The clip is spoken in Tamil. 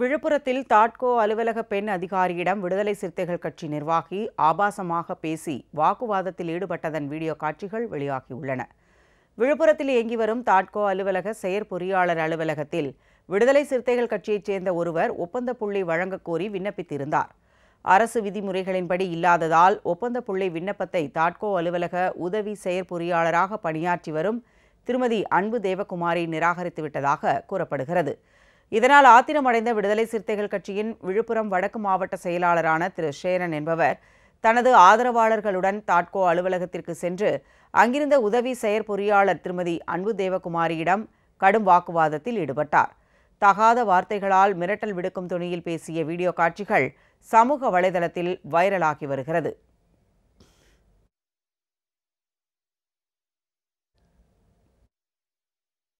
விழுப்புரத்தில் தாட்கோ அலுவலக பெண் அதிகாரியிடம் விடுதலை சிறுத்தைகள் கட்சி நிர்வாகி ஆபாசமாக பேசி வாக்குவாதத்தில் ஈடுபட்டதன் வீடியோ காட்சிகள் வெளியாகியுள்ளன விழுப்புரத்தில் இயங்கி வரும் தாட்கோ அலுவலக செயற்பொறியாளர் அலுவலகத்தில் விடுதலை சிறுத்தைகள் கட்சியைச் சேர்ந்த ஒருவர் ஒப்பந்த புள்ளி வழங்கக் கோரி விண்ணப்பித்திருந்தார் அரசு விதிமுறைகளின்படி இல்லாததால் ஒப்பந்த புள்ளி விண்ணப்பத்தை தாட்கோ அலுவலக உதவி செயற்பொறியாளராக பணியாற்றி வரும் திருமதி அன்பு தேவகுமாரி நிராகரித்துவிட்டதாக கூறப்படுகிறது இதனால் ஆத்திரமடைந்த விடுதலை சிறுத்தைகள் கட்சியின் விழுப்புரம் வடக்கு மாவட்ட செயலாளரான திரு சேரன் என்பவர் தனது ஆதரவாளர்களுடன் தாட்கோ அலுவலகத்திற்கு சென்று அங்கிருந்த உதவி செயற்பொறியாளர் திருமதி அன்பு தேவகுமாரியிடம் கடும் வாக்குவாதத்தில் ஈடுபட்டார் தகாத வார்த்தைகளால் மிரட்டல் விடுக்கும் துணியில் பேசிய வீடியோ காட்சிகள் சமூக வலைதளத்தில் வைரலாகி வருகிறது